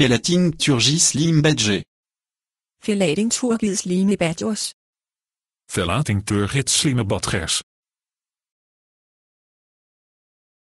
Verlating Turgis Limbadje. Verlating Turgis Limbadgers. Verlating Turgis Limbadgers.